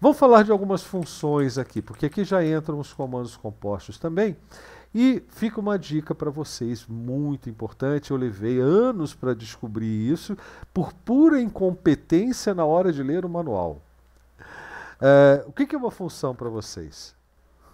Vamos falar de algumas funções aqui, porque aqui já entram os comandos compostos também. E fica uma dica para vocês muito importante. Eu levei anos para descobrir isso por pura incompetência na hora de ler o manual. É, o que, que é uma função para vocês?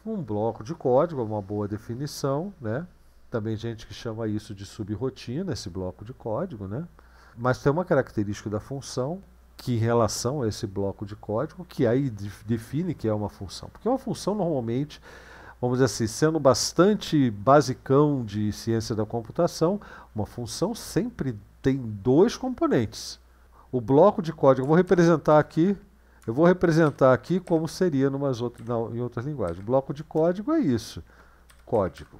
Um bloco de código, uma boa definição, né? Também gente que chama isso de subrotina, esse bloco de código, né? Mas tem uma característica da função que relação a esse bloco de código, que aí define que é uma função. Porque uma função normalmente, vamos dizer assim, sendo bastante basicão de ciência da computação, uma função sempre tem dois componentes. O bloco de código, eu vou representar aqui, eu vou representar aqui como seria outras, não, em outras linguagens. O bloco de código é isso, código.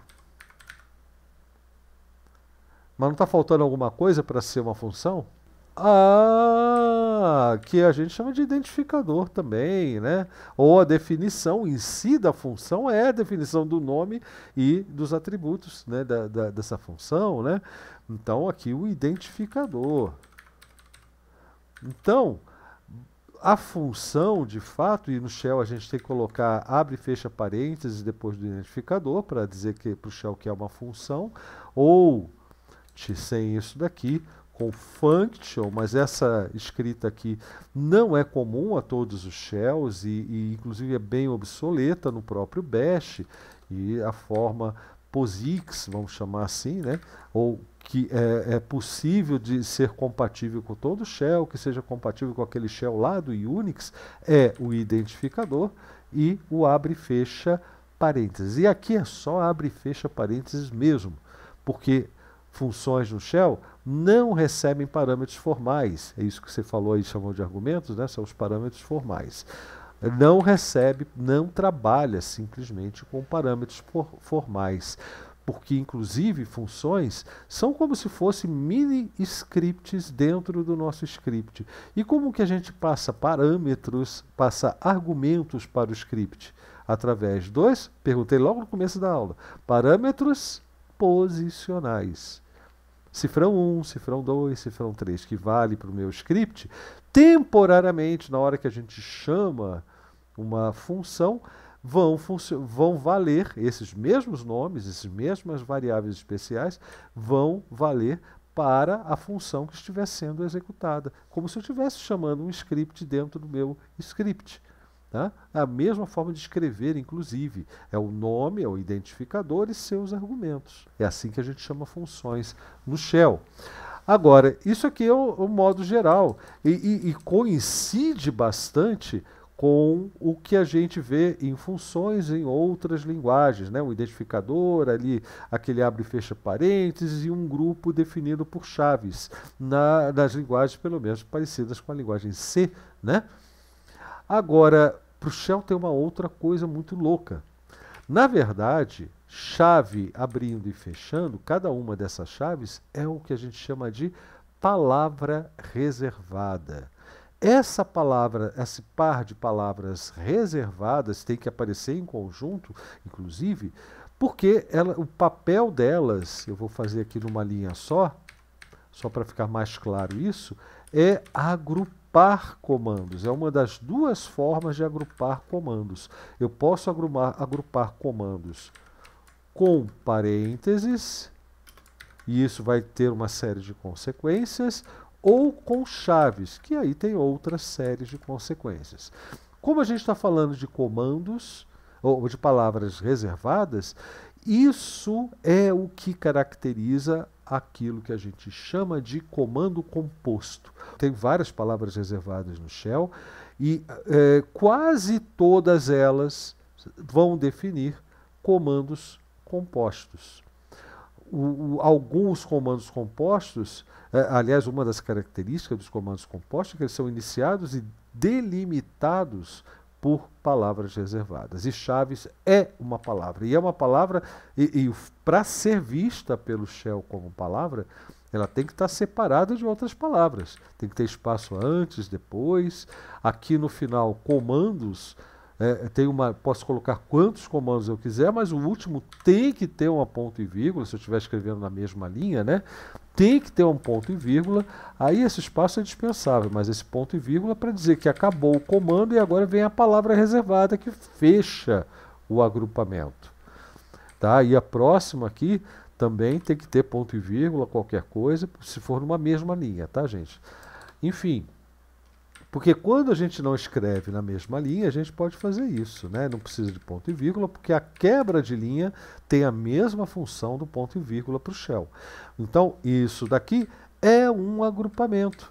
Mas não está faltando alguma coisa para ser uma função? Ah, que a gente chama de identificador também, né? Ou a definição em si da função é a definição do nome e dos atributos né, da, da, dessa função, né? Então, aqui o identificador. Então, a função, de fato, e no shell a gente tem que colocar abre e fecha parênteses depois do identificador para dizer que para o shell que é uma função, ou sem isso daqui, com function, mas essa escrita aqui não é comum a todos os shells e, e inclusive é bem obsoleta no próprio bash e a forma POSIX, vamos chamar assim, né? ou que é, é, possível de ser compatível com todo shell, que seja compatível com aquele shell lá do Unix, é o identificador e o abre e fecha parênteses. E aqui é só abre e fecha parênteses mesmo, porque funções no shell não recebem parâmetros formais. É isso que você falou aí, chamou de argumentos, né? São os parâmetros formais. Não recebe, não trabalha simplesmente com parâmetros for, formais, porque inclusive funções são como se fossem mini scripts dentro do nosso script. E como que a gente passa parâmetros, passa argumentos para o script? Através dos, perguntei logo no começo da aula, parâmetros posicionais cifrão 1, cifrão 2, cifrão 3, que vale para o meu script, temporariamente, na hora que a gente chama uma função, vão, vão valer esses mesmos nomes, essas mesmas variáveis especiais, vão valer para a função que estiver sendo executada, como se eu estivesse chamando um script dentro do meu script. Tá? A mesma forma de escrever, inclusive, é o nome, é o identificador e seus argumentos. É assim que a gente chama funções no Shell. Agora, isso aqui é o, o modo geral e, e, e coincide bastante com o que a gente vê em funções em outras linguagens, né? O identificador ali, aquele abre e fecha parênteses e um grupo definido por chaves na, nas linguagens pelo menos parecidas com a linguagem C, né? Agora, para o Shell tem uma outra coisa muito louca. Na verdade, chave abrindo e fechando, cada uma dessas chaves é o que a gente chama de palavra reservada. Essa palavra, esse par de palavras reservadas tem que aparecer em conjunto, inclusive, porque ela, o papel delas, eu vou fazer aqui numa linha só, só para ficar mais claro isso, é agrupar agrupar comandos. É uma das duas formas de agrupar comandos. Eu posso agrupar, agrupar comandos com parênteses, e isso vai ter uma série de consequências, ou com chaves, que aí tem outra série de consequências. Como a gente está falando de comandos, ou de palavras reservadas, isso é o que caracteriza aquilo que a gente chama de comando composto. Tem várias palavras reservadas no Shell e é, quase todas elas vão definir comandos compostos. O, o, alguns comandos compostos, é, aliás, uma das características dos comandos compostos é que eles são iniciados e delimitados por palavras reservadas. E Chaves é uma palavra. E é uma palavra, e, e para ser vista pelo Shell como palavra, ela tem que estar tá separada de outras palavras. Tem que ter espaço antes, depois. Aqui no final, comandos. É, tem uma, posso colocar quantos comandos eu quiser, mas o último tem que ter uma ponto e vírgula, se eu estiver escrevendo na mesma linha, né? tem que ter um ponto e vírgula, aí esse espaço é dispensável, mas esse ponto e vírgula é para dizer que acabou o comando e agora vem a palavra reservada que fecha o agrupamento. Tá? E a próxima aqui também tem que ter ponto e vírgula, qualquer coisa, se for numa mesma linha, tá, gente? Enfim, porque quando a gente não escreve na mesma linha, a gente pode fazer isso, né? Não precisa de ponto e vírgula, porque a quebra de linha tem a mesma função do ponto e vírgula para o shell. Então, isso daqui é um agrupamento.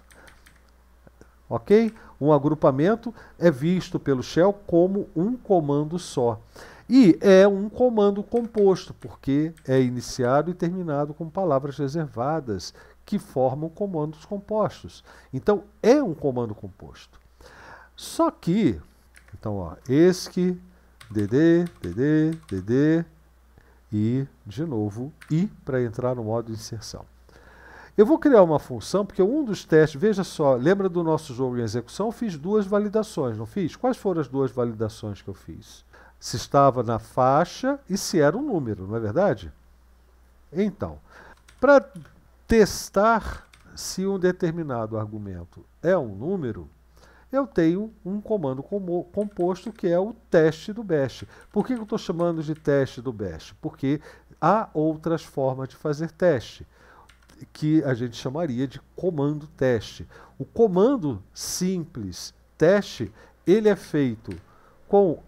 Ok? Um agrupamento é visto pelo shell como um comando só. E é um comando composto, porque é iniciado e terminado com palavras reservadas, que formam comandos compostos. Então, é um comando composto. Só que, então, ó, ESC, DD, DD, DD e, de novo, I para entrar no modo de inserção. Eu vou criar uma função, porque um dos testes, veja só, lembra do nosso jogo em execução? Eu fiz duas validações, não fiz? Quais foram as duas validações que eu fiz? Se estava na faixa e se era um número, não é verdade? Então, para testar se um determinado argumento é um número, eu tenho um comando composto que é o teste do bash. Por que eu estou chamando de teste do bash? Porque há outras formas de fazer teste, que a gente chamaria de comando teste. O comando simples teste, ele é feito com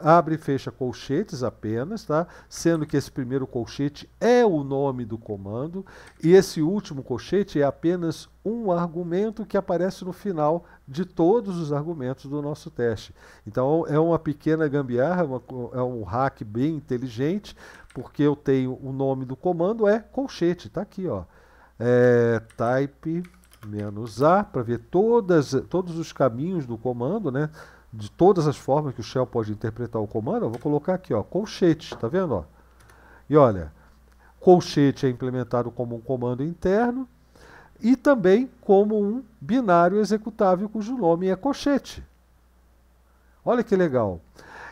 abre e fecha colchetes apenas, tá? sendo que esse primeiro colchete é o nome do comando e esse último colchete é apenas um argumento que aparece no final de todos os argumentos do nosso teste. Então é uma pequena gambiarra, uma, é um hack bem inteligente, porque eu tenho o nome do comando é colchete, tá aqui, ó. É, type menos a para ver todas, todos os caminhos do comando, né? de todas as formas que o shell pode interpretar o comando, eu vou colocar aqui, ó, colchete, tá vendo, ó? E olha, colchete é implementado como um comando interno e também como um binário executável cujo nome é colchete. Olha que legal.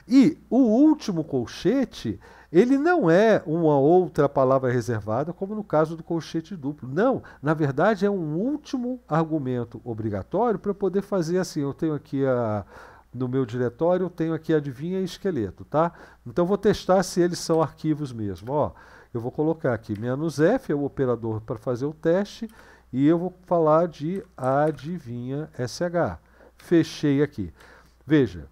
E o último colchete, ele não é uma outra palavra reservada, como no caso do colchete duplo. Não, na verdade é um último argumento obrigatório para poder fazer assim. Eu tenho aqui a, no meu diretório, eu tenho aqui adivinha e esqueleto, tá? Então vou testar se eles são arquivos mesmo. Ó, eu vou colocar aqui menos "-f", é o operador para fazer o teste, e eu vou falar de adivinha sh. Fechei aqui. Veja,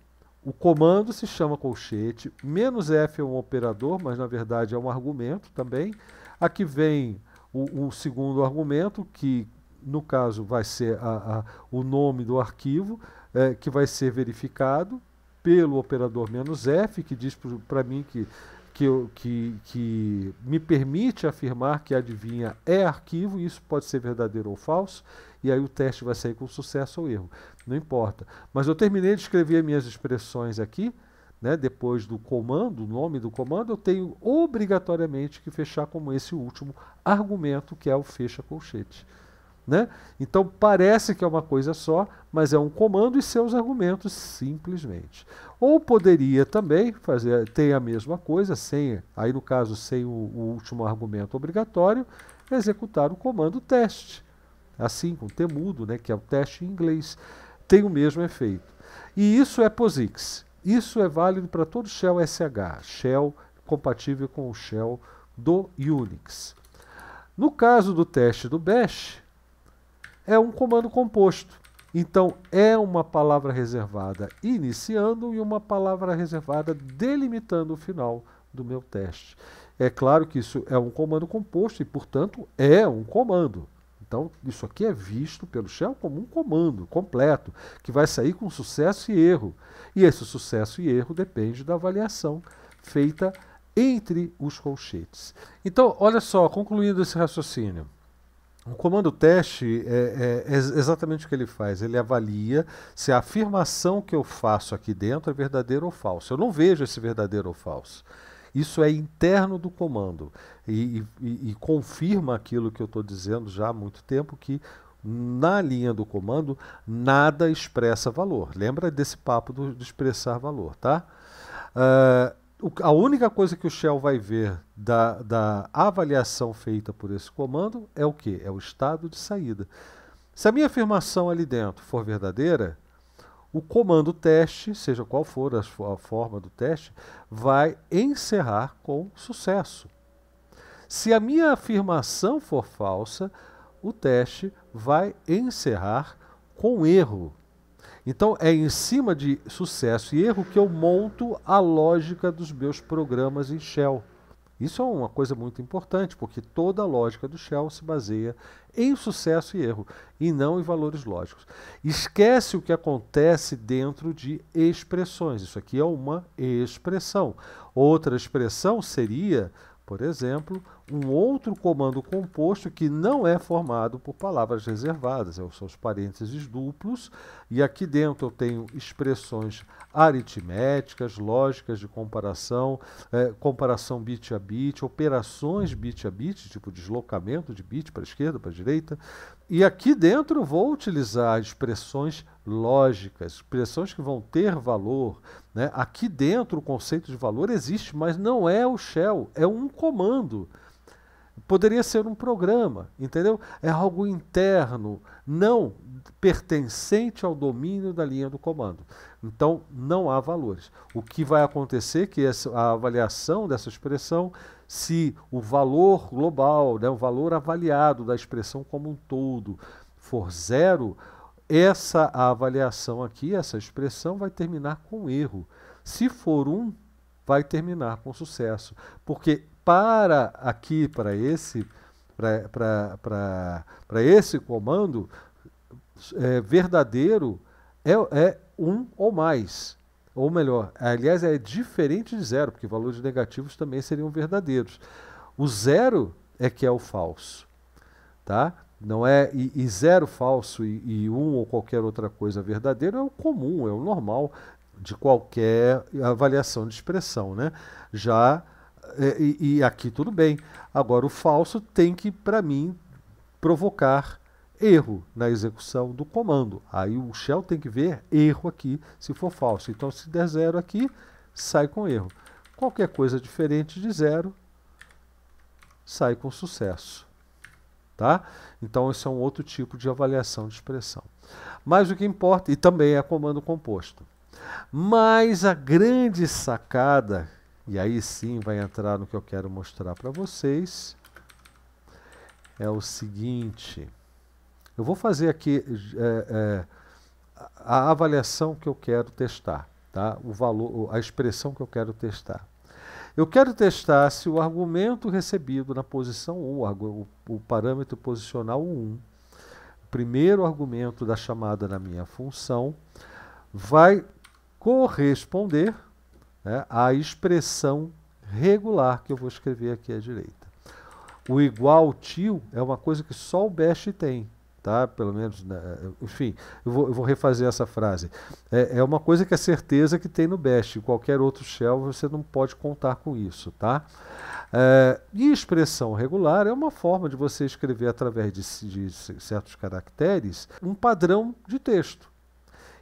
o comando se chama colchete, menos "-f", é um operador, mas na verdade é um argumento também. Aqui vem o, segundo argumento, que no caso vai ser a, a, o nome do arquivo, é, que vai ser verificado pelo operador menos F, que diz para mim que, que, que, que me permite afirmar que adivinha é arquivo, e isso pode ser verdadeiro ou falso, e aí o teste vai sair com sucesso ou erro. Não importa. Mas eu terminei de escrever minhas expressões aqui, né, depois do comando, o nome do comando, eu tenho obrigatoriamente que fechar como esse último argumento, que é o fecha colchete. Né? Então parece que é uma coisa só, mas é um comando e seus argumentos simplesmente. Ou poderia também fazer ter a mesma coisa, sem, aí no caso sem o, o último argumento obrigatório, executar o comando teste, assim com temudo, né, que é o teste em inglês, tem o mesmo efeito. E isso é POSIX. Isso é válido para todo shell SH, shell compatível com o shell do Unix. No caso do teste do Bash, é um comando composto. Então, é uma palavra reservada iniciando e uma palavra reservada delimitando o final do meu teste. É claro que isso é um comando composto e, portanto, é um comando. Então, isso aqui é visto pelo Shell como um comando completo, que vai sair com sucesso e erro. E esse sucesso e erro depende da avaliação feita entre os colchetes. Então, olha só, concluindo esse raciocínio. O comando teste é, é, é, exatamente o que ele faz. Ele avalia se a afirmação que eu faço aqui dentro é verdadeira ou falsa. Eu não vejo esse verdadeiro ou falso. Isso é interno do comando e, e, e confirma aquilo que eu estou dizendo já há muito tempo que na linha do comando nada expressa valor. Lembra desse papo do, de expressar valor, tá? Uh, a única coisa que o Shell vai ver da, da avaliação feita por esse comando é o que? É o estado de saída. Se a minha afirmação ali dentro for verdadeira, o comando teste, seja qual for a, forma do teste, vai encerrar com sucesso. Se a minha afirmação for falsa, o teste vai encerrar com erro. Então é em cima de sucesso e erro que eu monto a lógica dos meus programas em Shell. Isso é uma coisa muito importante, porque toda a lógica do Shell se baseia em sucesso e erro, e não em valores lógicos. Esquece o que acontece dentro de expressões. Isso aqui é uma expressão. Outra expressão seria por exemplo, um outro comando composto que não é formado por palavras reservadas, são é os parênteses duplos, e aqui dentro eu tenho expressões aritméticas, lógicas de comparação, é, comparação bit a bit, operações bit a bit, tipo deslocamento de bit para a esquerda, para a direita, e aqui dentro vou utilizar expressões lógicas, expressões que vão ter valor. Né? Aqui dentro o conceito de valor existe, mas não é o shell, é um comando. Poderia ser um programa, entendeu? É algo interno, não pertencente ao domínio da linha do comando. Então, não há valores. O que vai acontecer é que essa, a avaliação dessa expressão se o valor global, né, o valor avaliado da expressão como um todo for zero, essa avaliação aqui, essa expressão, vai terminar com erro. Se for um, vai terminar com sucesso. Porque para aqui, para esse, para esse comando, é, verdadeiro é, é um ou mais. Ou melhor, aliás, é diferente de zero, porque valores negativos também seriam verdadeiros. O zero é que é o falso. Tá? Não é e, e zero falso e, e um ou qualquer outra coisa verdadeiro é o comum, é o normal de qualquer avaliação de expressão, né? Já é, e, e aqui tudo bem. Agora o falso tem que, para mim, provocar erro na execução do comando. Aí o shell tem que ver erro aqui, se for falso. Então, se der zero aqui, sai com erro. Qualquer coisa diferente de zero, sai com sucesso. Tá? Então, esse é um outro tipo de avaliação de expressão. Mas o que importa, e também é comando composto. Mas a grande sacada, e aí sim vai entrar no que eu quero mostrar para vocês, é o seguinte. Eu vou fazer aqui é, é, a avaliação que eu quero testar, tá? o valor, a expressão que eu quero testar. Eu quero testar se o argumento recebido na posição 1, o, o parâmetro posicional 1, primeiro argumento da chamada na minha função, vai corresponder né, à expressão regular que eu vou escrever aqui à direita. O igual tio é uma coisa que só o Bash tem tá? Pelo menos, né, enfim, eu vou, eu vou refazer essa frase. É, é, uma coisa que é certeza que tem no Bash. qualquer outro shell você não pode contar com isso, tá? É, e expressão regular é uma forma de você escrever através de, de certos caracteres um padrão de texto.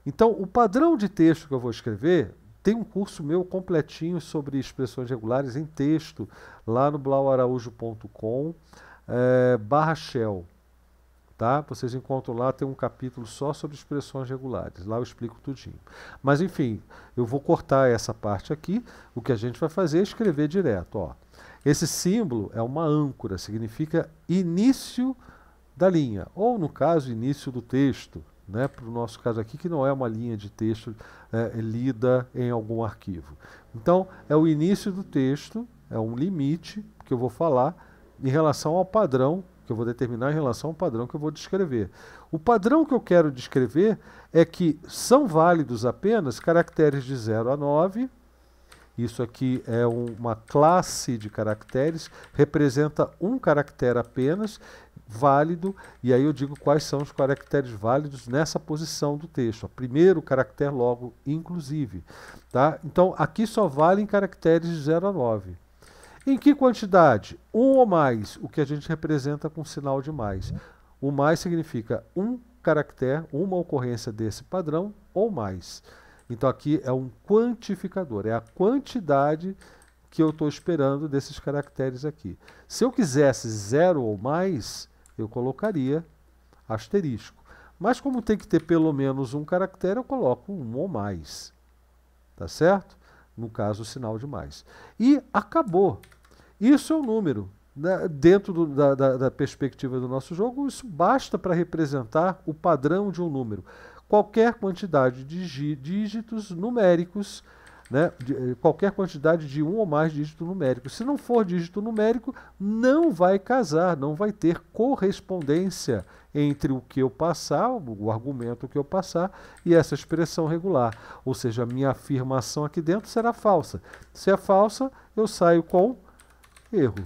Então, o padrão de texto que eu vou escrever tem um curso meu completinho sobre expressões regulares em texto lá no blauaraújo.com é, barra shell tá? Vocês encontram lá, tem um capítulo só sobre expressões regulares. Lá eu explico tudinho. Mas enfim, eu vou cortar essa parte aqui. O que a gente vai fazer é escrever direto, ó. Esse símbolo é uma âncora, significa início da linha, ou no caso, início do texto, né? Para o nosso caso aqui, que não é uma linha de texto é, lida em algum arquivo. Então, é o início do texto, é um limite que eu vou falar em relação ao padrão que eu vou determinar em relação ao padrão que eu vou descrever. O padrão que eu quero descrever é que são válidos apenas caracteres de 0 a 9. Isso aqui é um, uma classe de caracteres, representa um caractere apenas, válido, e aí eu digo quais são os caracteres válidos nessa posição do texto. Primeiro, caractere logo, inclusive. Tá? Então, aqui só valem caracteres de 0 a 9. Em que quantidade? Um ou mais, o que a gente representa com sinal de mais. O mais significa um caractere, uma ocorrência desse padrão ou mais. Então aqui é um quantificador, é a quantidade que eu estou esperando desses caracteres aqui. Se eu quisesse zero ou mais, eu colocaria asterisco. Mas como tem que ter pelo menos um caractere, eu coloco um ou mais. Tá certo? no caso, sinal de mais. E acabou. Isso é o um número. Né, dentro do, da, da, da perspectiva do nosso jogo, isso basta para representar o padrão de um número. Qualquer quantidade de dígitos numéricos né, de, eh, qualquer quantidade de um ou mais dígito numérico. Se não for dígito numérico, não vai casar, não vai ter correspondência entre o que eu passar, o argumento que eu passar, e essa expressão regular. Ou seja, a minha afirmação aqui dentro será falsa. Se é falsa, eu saio com erro.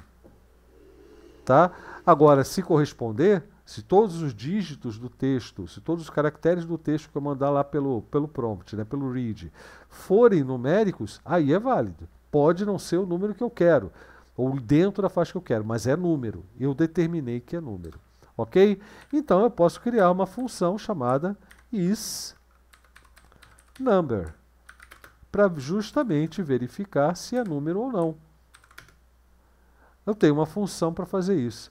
Tá? Agora, se corresponder, se todos os dígitos do texto, se todos os caracteres do texto que eu mandar lá pelo, pelo prompt, né, pelo read, forem numéricos, aí é válido. Pode não ser o número que eu quero, ou dentro da faixa que eu quero, mas é número. Eu determinei que é número. Ok? Então eu posso criar uma função chamada isNumber para justamente verificar se é número ou não. Eu tenho uma função para fazer isso.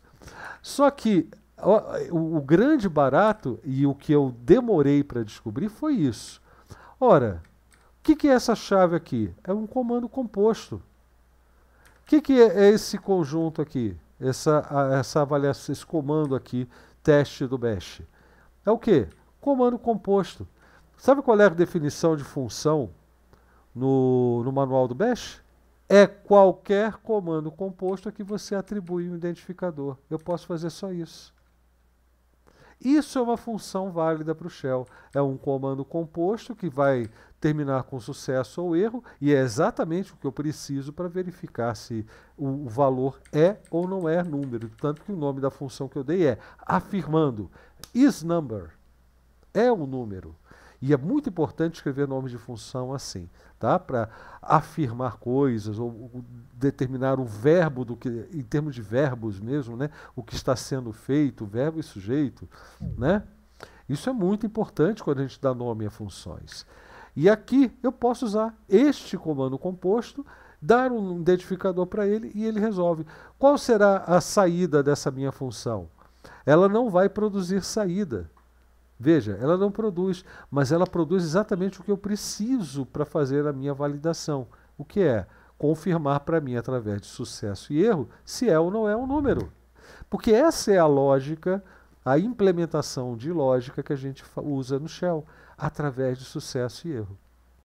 Só que o, o grande barato e o que eu demorei para descobrir foi isso. Ora, o que, que, é essa chave aqui? É um comando composto. O que, que, é, é esse conjunto aqui? Essa, a, essa avaliação, esse comando aqui, teste do Bash. É o que? Comando composto. Sabe qual é a definição de função no, no manual do Bash? É qualquer comando composto a que você atribui um identificador. Eu posso fazer só isso. Isso é uma função válida para o shell. É um comando composto que vai terminar com sucesso ou erro, e é exatamente o que eu preciso para verificar se o, valor é ou não é número. Tanto que o nome da função que eu dei é afirmando is number. É um número. E é muito importante escrever nomes de função assim, tá? Para afirmar coisas ou, determinar o verbo do que, em termos de verbos mesmo, né? O que está sendo feito, verbo e sujeito, né? Isso é muito importante quando a gente dá nome a funções. E aqui eu posso usar este comando composto, dar um identificador para ele e ele resolve. Qual será a saída dessa minha função? Ela não vai produzir saída. Veja, ela não produz, mas ela produz exatamente o que eu preciso para fazer a minha validação. O que é? Confirmar para mim, através de sucesso e erro, se é ou não é um número. Porque essa é a lógica, a implementação de lógica que a gente usa no Shell, através de sucesso e erro.